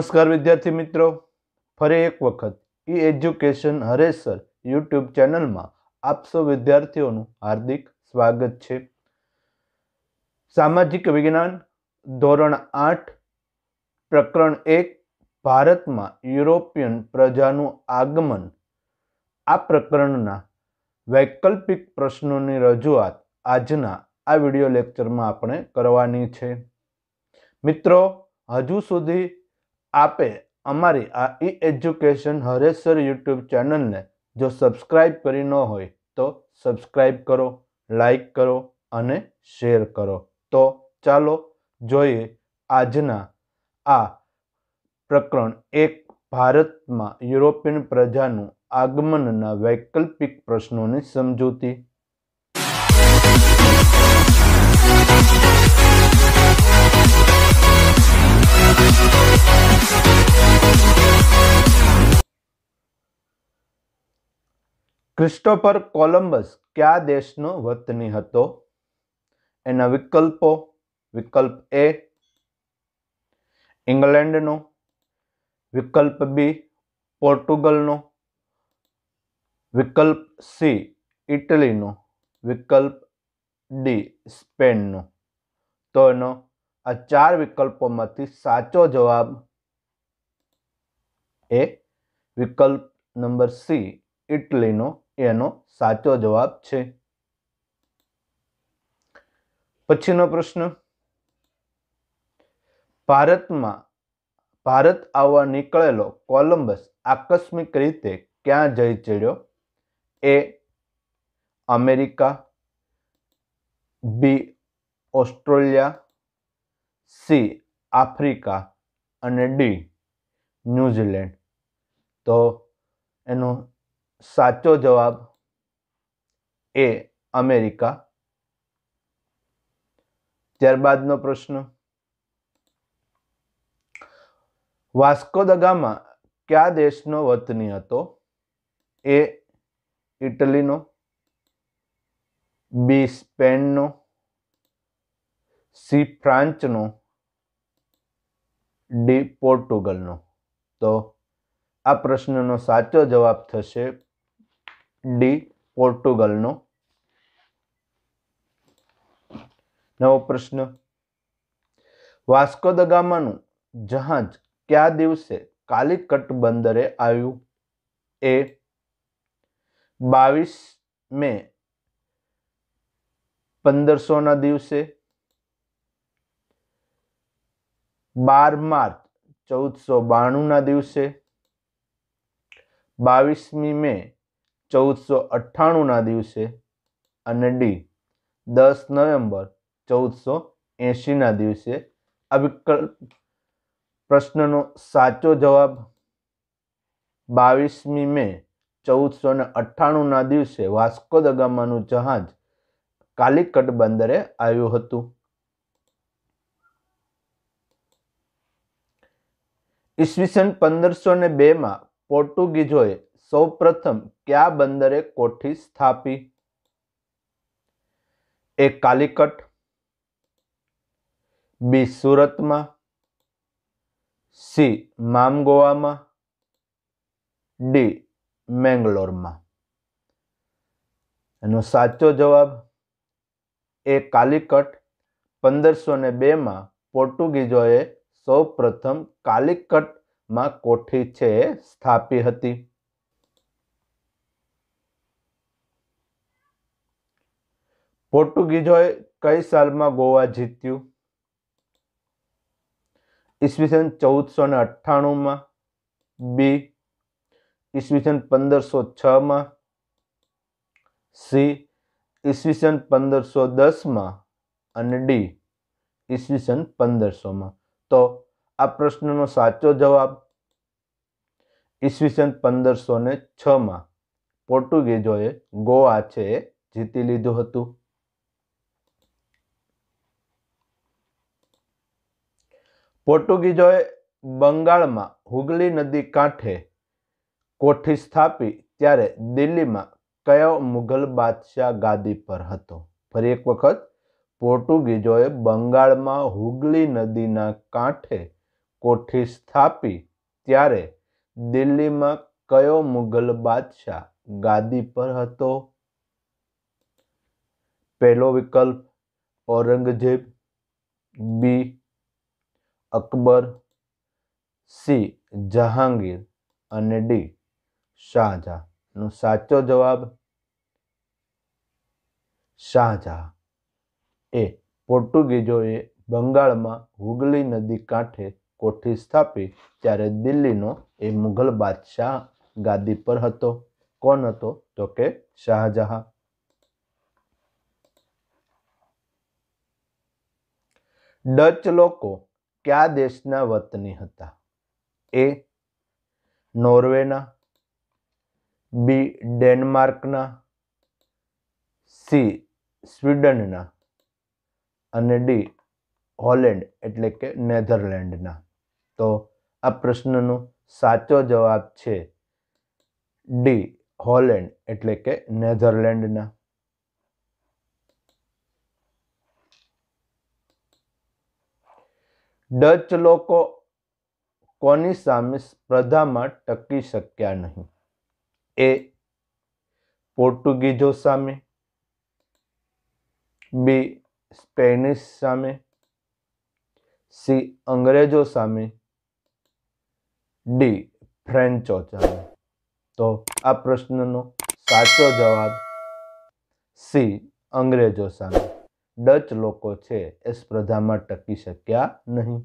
નમસ્કાર વિદ્યાર્થી મિત્રો ફરી એક વખત ઈ એજ્યુકેશન હરેસર યુટ્યુબ ચેનલમાં આપ સૌ વિદ્યાર્થીઓનું હાર્દિક સ્વાગત છે સામાજિક વિજ્ઞાન ધોરણ આઠ પ્રકરણ એક ભારતમાં યુરોપિયન પ્રજાનું આગમન આ પ્રકરણના વૈકલ્પિક પ્રશ્નોની રજૂઆત આજના આ વિડિયો લેક્ચરમાં આપણે કરવાની છે મિત્રો હજુ સુધી આપે અમારી આ ઈ એજ્યુકેશન હરેસર યુટ્યુબ ચેનલને જો સબસ્ક્રાઈબ કરી ન હોય તો સબસ્ક્રાઈબ કરો લાઈક કરો અને શેર કરો તો ચાલો જોઈએ આજના આ પ્રકરણ એક ભારતમાં યુરોપિયન પ્રજાનું આગમનના વૈકલ્પિક પ્રશ્નોની સમજૂતી ક્રિસ્ટોફર કોલંબસ કયા દેશનો વતની હતો એના વિકલ્પો વિકલ્પ એ ઇંગ્લેન્ડનો વિકલ્પ બી પોર્ટુગલનો વિકલ્પ સી ઇટલીનો વિકલ્પ ડી સ્પેનનો તો એનો આ ચાર વિકલ્પોમાંથી સાચો જવાબ એ વિકલ્પ નંબર સી ઇટલીનો એનો સાચો જવાબ છે પછીનો પ્રશ્ન ભારતમાં ભારત આવવા નીકળેલો કોલંબસ આકસ્મિક રીતે ક્યાં જઈ ચડ્યો એ અમેરિકા બી ઓસ્ટ્રેલિયા સી આફ્રિકા અને ડી ન્યૂઝીલેન્ડ તો એનો સાચો જવાબ એ અમેરિકા ત્યારબાદનો પ્રશ્ન વાસ્કો દગામાં કયા દેશનો વતની હતો એ ઇટલીનો બી સ્પેનનો સી ફ્રાન્સનો ડી પોર્ટુગલનો તો આ પ્રશ્નનો સાચો જવાબ થશે ડી પોર્ટુગલનો નવો પ્રશ્ન વાસ્કો દ ગામાનું જહાજ કયા દિવસે કાલિકટ બંદરે આવ્યું એ બાવીસ મે પંદરસોના દિવસે બાર માર્ચ ચૌદસો બાણુંના દિવસે બાવીસમી મે ચૌદસો અઠ્ઠાણુંના દિવસે અને ડી દસ નવેમ્બર ચૌદસો એંશીના દિવસે આ વિકલ્પ પ્રશ્નનો સાચો જવાબ બાવીસમી મે ચૌદસો ને અઠ્ઠાણુંના દિવસે વાસ્કો દગામાનું જહાજ કાલિકટ બંદરે આવ્યું હતું ઈસવીસન પંદરસો ને બેમાં પોર્ટુગીઝોએ સૌપ્રથમ કયા બંદરે કોઠી સ્થાપી એ કાલિકટ બી સુરતમાં સી મામગોવામાં ડી મેંગ્લોરમાં એનો સાચો જવાબ એ કાલિકટ પંદરસો ને બેમાં પોર્ટુગીઝોએ સૌપ્રથમ કાલિકટમાં કોઠી છે સ્થાપી હતી પોર્ટુગીઝોએ કઈ સાલમાં ગોવા જીત્યું ઈસવીસન ચૌદસો ને અઠ્ઠાણુંમાં બી ઈસવીસન પંદરસો છમાં સી ઈસવીસન પંદરસો દસમાં અને ડી ઈસવીસન પંદરસોમાં તો આ પ્રશ્નનો સાચો જવાબ ઈસવીસન પંદરસો ને છમાં પોર્ટુગીઝોએ ગોવા છે એ જીતી લીધું હતું પોર્ટુગીઝોએ બંગાળમાં હુગલી નદી કાંઠે કોઠી સ્થાપી ત્યારે દિલ્હીમાં કયો મુઘલ બાદશાહ ગાદી પર હતો ફરી એક વખત પોર્ટુગીઝોએ બંગાળમાં હુગલી નદીના કાંઠે કોઠી સ્થાપી ત્યારે દિલ્હીમાં કયો મુઘલ બાદશાહ ગાદી પર હતો પહેલો વિકલ્પ ઔરંગઝેબ બી અકબર સી જહાંગીર અને ડી શાહજહાંનો સાચો જવાબ શાહજહાં એ પોર્ટુગીઝોએ બંગાળમાં હુગલી નદી કાંઠે કોઠી સ્થાપી ત્યારે દિલ્હીનો એ મુઘલ બાદશાહ ગાદી પર હતો કોણ હતો તો કે શાહજહાં ડચ લોકો કયા દેશના વતની હતા એ નોર્વેના બી ડેનમાર્કના સી સ્વીડનના અને ડી હોલેન્ડ એટલે કે નેધરલેન્ડના તો આ પ્રશ્નનો સાચો જવાબ છે ડી હોલેન્ડ એટલે કે નેધરલેન્ડના ડચ લોકો કોની સામે સ્પર્ધામાં ટકી શક્યા નહીં એ પોર્ટુગીઝો સામે બી સ્પેનિશ સામે સી અંગ્રેજો સામે ડી ફ્રેન્ચો સામે તો આ પ્રશ્નનો સાચો જવાબ સી અંગ્રેજો સામે ડચ લોકો છે એ સ્પર્ધામાં ટકી શક્યા નહીં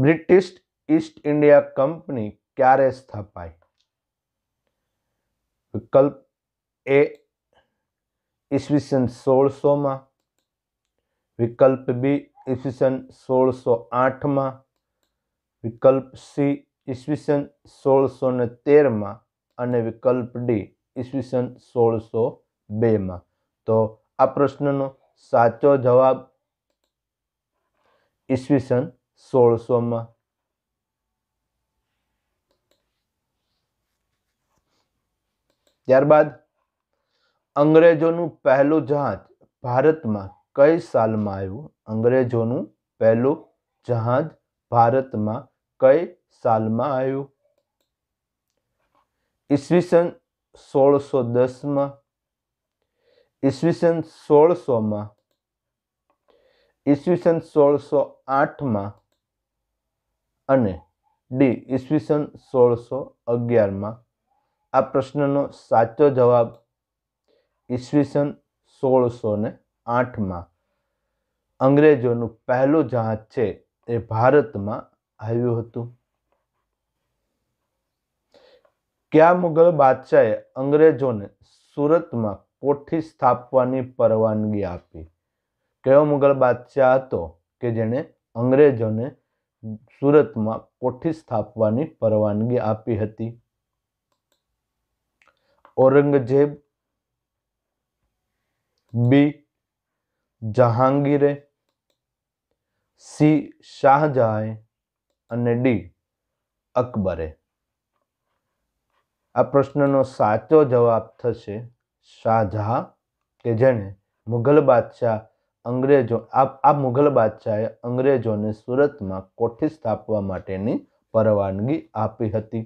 બ્રિટિશ ઈસ્ટ ઇન્ડિયા કંપની ક્યારે સ્થપાઈ વિકલ્પ એ ઈસવીસન સોળસોમાં વિકલ્પ બી ઈસવીસન સોળસો આઠમાં વિકલ્પ સી ઈસવીસન સોળસો ને તેરમાં અને વિકલ્પ ડી ઈસવીસન સોળસો બેમાં તો આ પ્રશ્નનો સાચો જવાબ ઈસવીસન સોળસોમાં ત્યારબાદ અંગ્રેજોનું પહેલું જહાજ ભારતમાં કઈ સાલમાં આવ્યું અંગ્રેજોનું પહેલું જહાજ ભારતમાં કઈ સાલમાં આવ્યું ઈસવીસન સોળસો દસમાં ઈસવીસન સોળસોમાં ઈસવીસન સોળસો આઠમાં અને ડી ઈસવીસન સોળસો અગિયારમાં આ પ્રશ્નનો સાચો જવાબ ઈસવીસન સોળસો ને આઠમાં અંગ્રેજોનું પહેલું જહાજ છે એ ભારતમાં આવ્યું હતું કયા મુગલ બાદશાહે અંગ્રેજોને સુરતમાં કોઠી સ્થાપવાની પરવાનગી આપી કયો મુગલ બાદશાહ હતો કે જેણે અંગ્રેજોને સુરતમાં કોઠી સ્થાપવાની પરવાનગી આપી હતી ઔરંગઝેબ બી જહાંગીરે સી શાહજહાએ અને ડી અકબરે આ પ્રશ્નનો સાચો જવાબ થશે શાહજહાં કે જેણે મુઘલ બાદશાહ અંગ્રેજો આ આ મુઘલ બાદશાહે અંગ્રેજોને સુરતમાં કોઠી સ્થાપવા માટેની પરવાનગી આપી હતી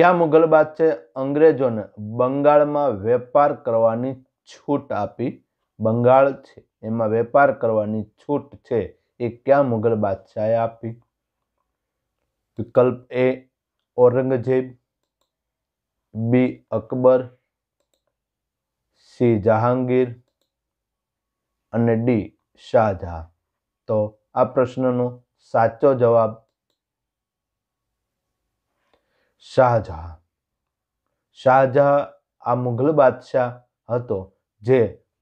ત્યાં મુઘલ બાદશાહે અંગ્રેજોને બંગાળમાં વેપાર કરવાની છૂટ આપી બંગાળ છે એમાં વેપાર કરવાની છૂટ છે એ ક્યાં મુઘલ બાદશાહે આપી વિકલ્પ A Aurangzeb B Akbar C Jahangir અને ડી શાહજહા તો આ પ્રશ્નનો સાચો જવાબ શાહજહાં શાહજહાં આ મુઘલ બાદશાહ હતો જે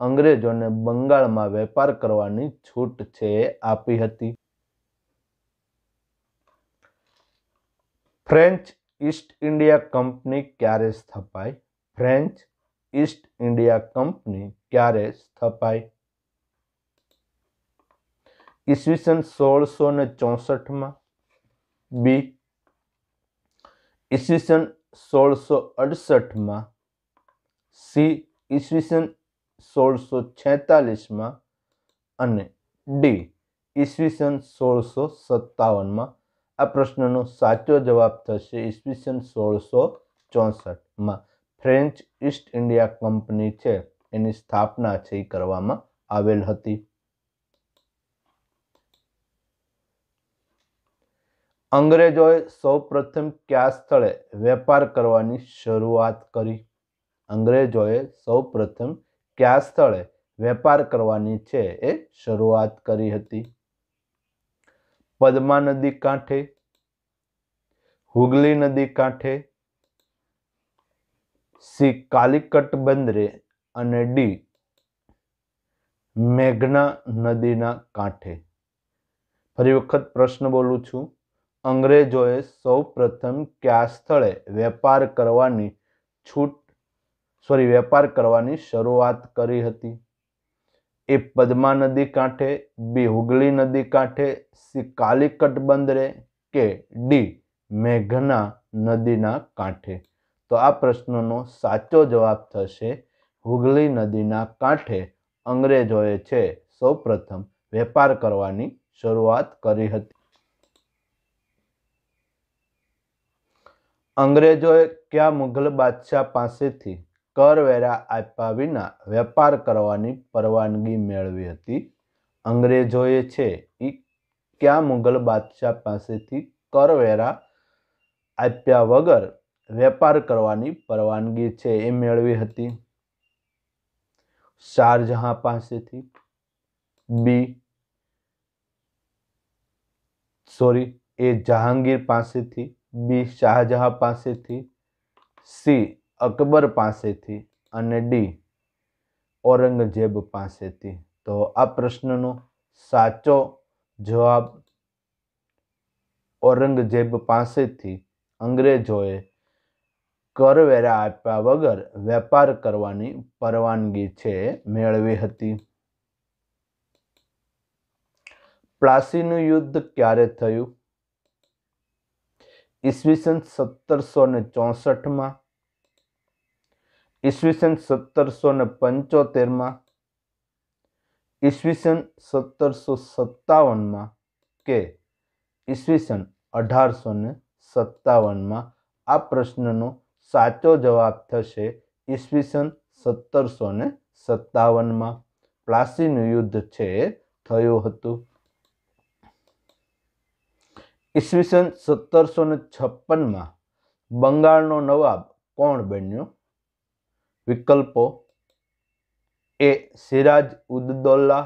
અંગ્રેજોને બંગાળમાં વેપાર કરવાની છૂટ છે આપી હતી ફ્રેન્ચ ઈસ્ટ ઇન્ડિયા કંપની ક્યારે સ્થપાઈ ફ્રેન્ચ ઈસ્ટ ઇન્ડિયા કંપની ક્યારે સ્થપાઈ ઈસવીસન સોળસો ને ચોસઠમાં બી ઈસવીસન સોળસો અડસઠમાં સી ઈસવીસન સોળસો છેતાલીસમાં અને ડી ઈસવીસન સોળસો સત્તાવનમાં આ પ્રશ્નનો સાચો જવાબ થશે ઈસવીસન સોળસો ચોસઠમાં ફ્રેન્ચ ઈસ્ટ ઇન્ડિયા કંપની છે એની સ્થાપના છે કરવામાં આવેલ હતી અંગ્રેજોએ સૌપ્રથમ કયા સ્થળે વેપાર કરવાની શરૂઆત કરી અંગ્રેજોએ સૌપ્રથમ કયા સ્થળે વેપાર કરવાની છે એ શરૂઆત કરી હતી પદ્મા નદી કાંઠે હુગલી નદી કાંઠે સી કાલિકટ બંદરે અને ડી મેઘના નદીના કાંઠે ફરી વખત પ્રશ્ન બોલું છું અંગ્રેજોએ સૌ પ્રથમ કયા સ્થળે વેપાર કરવાની છૂટ સોરી વેપાર કરવાની શરૂઆત કરી હતી એ પદ્મા નદી કાંઠે બી હુગલી નદી કાંઠે સી કાલિકટ બંદરે કે ડી મેઘના નદીના કાંઠે તો આ પ્રશ્નનો સાચો જવાબ થશે હુગલી નદીના કાંઠે અંગ્રેજોએ છે સૌપ્રથમ વેપાર કરવાની શરૂઆત કરી હતી અંગ્રેજોએ કયા મુઘલ બાદશાહ પાસેથી કરવેરા આપ્યા વિના વેપાર કરવાની પરવાનગી મેળવી હતી અંગ્રેજોએ છે એ કયા મુઘલ બાદશાહ પાસેથી કરવેરા આપ્યા વગર વેપાર કરવાની પરવાનગી છે એ મેળવી હતી શાહજહાં પાસેથી બી સોરી એ જહાંગીર પાસેથી બી શાહજહાં પાસેથી સી અકબર પાસેથી અને ડી ઔરંગઝેબ પાસેથી તો આ પ્રશ્નનો સાચો જવાબ ઔરંગઝેબ પાસેથી અંગ્રેજોએ કરવેરા આપ્યા વગર વેપાર કરવાની પરવાનગી છે મેળવી હતી પ્લાસીનું યુદ્ધ ક્યારે થયું ઈસવીસન સત્તરસો ને ચોસઠમાં ઈસવીસન સત્તરસો ને પંચોતેરમાં ઈસવીસન સત્તરસો સત્તાવનમાં કે ઈસવીસન અઢારસો ને સત્તાવનમાં આ પ્રશ્નનો સાચો જવાબ થશે ઈસવીસન સત્તરસો ને સત્તાવનમાં પ્લાસીનું યુદ્ધ છે થયું હતું ઈસવીસન સત્તરસો ને છપ્પનમાં બંગાળનો નવાબ કોણ બન્યો વિકલ્પો A Siraj Uddaula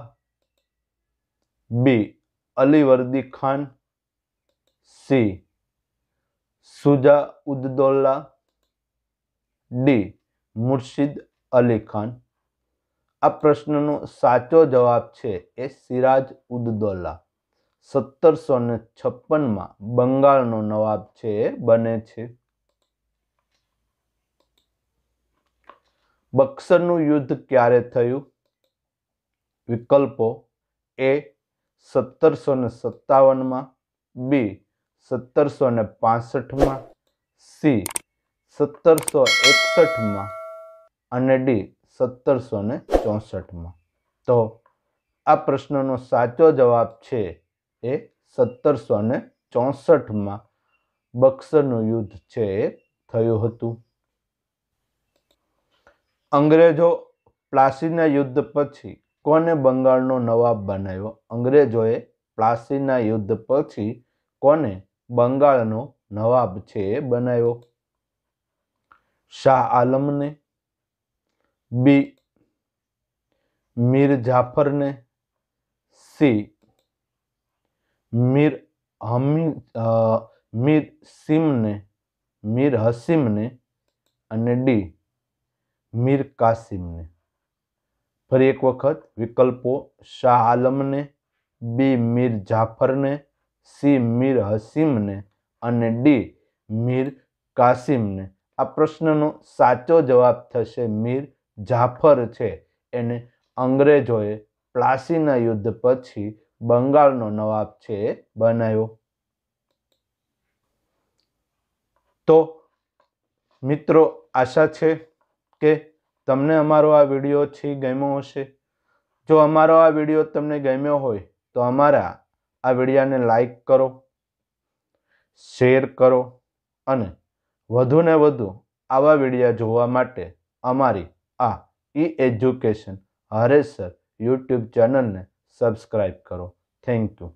B Alivardi Khan C Shuja Uddaula D Murshid Ali Khan આ પ્રશ્નનો સાચો જવાબ છે એ સિરાજ ઉદ્દૌલા સત્તરસો ને છપ્પનમાં બંગાળનો નવાબ છે એ બને છે બક્સરનું યુદ્ધ ક્યારે થયું વિકલ્પો એ સત્તરસો ને સત્તાવનમાં બી સત્તરસો ને પાસઠમાં સી સત્તરસો એકસઠમાં અને ડી સત્તરસો ને ચોસઠમાં તો આ પ્રશ્નનો સાચો જવાબ છે એ સત્તરસો ને ચોસઠમાં બક્સરનું યુદ્ધ છે એ થયું હતું અંગ્રેજો પ્લાસીના યુદ્ધ પછી કોને બંગાળનો નવાબ બનાવ્યો અંગ્રેજોએ પ્લાસીના યુદ્ધ પછી કોને બંગાળનો નવાબ છે એ બનાવ્યો शाह आलम ने बी मीर जाफर ने सी मीर हमी आ, मीर सिम ने मीर हसीम ने अने डी मीर कासिम ने फरी एक वक्त विकल्पों शाह आलम ने बी मीर जाफर ने सी मीर हसीम ने अने डी मीर कासिम ने આ પ્રશ્નનો સાચો જવાબ થશે મીર જાફર છે એને અંગ્રેજોએ પ્લાસીના યુદ્ધ પછી બંગાળનો નવાબ છે એ બનાવ્યો તો મિત્રો આશા છે કે તમને અમારો આ વિડીયો છે ગમ્યો હશે જો અમારો આ વિડીયો તમને ગમ્યો હોય તો અમારા આ વિડીયાને લાઈક કરો શેર કરો અને વધુને વધુ આવા વિડીયા જોવા માટે અમારી આ ઈ એજ્યુકેશન હરેસર યુટ્યુબ ચેનલને સબસ્ક્રાઈબ કરો થેન્ક યુ